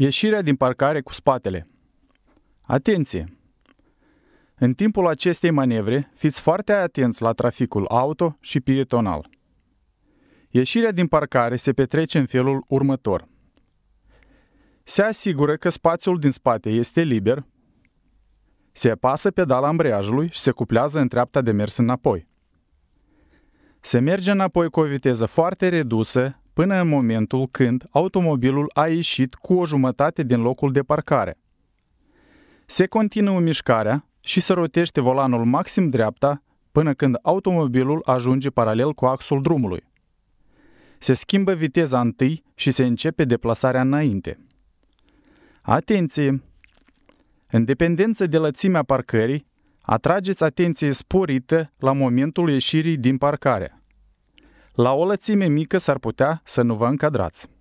Ieșirea din parcare cu spatele. Atenție! În timpul acestei manevre, fiți foarte atenți la traficul auto și pietonal. Ieșirea din parcare se petrece în felul următor. Se asigură că spațiul din spate este liber, se apasă pedala ambreiajului și se cuplează în treapta de mers înapoi. Se merge înapoi cu o viteză foarte redusă, până în momentul când automobilul a ieșit cu o jumătate din locul de parcare. Se continuă mișcarea și se rotește volanul maxim dreapta până când automobilul ajunge paralel cu axul drumului. Se schimbă viteza întâi și se începe deplasarea înainte. Atenție! În dependență de lățimea parcării, atrageți atenție sporită la momentul ieșirii din parcare. La o lățime mică s-ar putea să nu vă încadrați.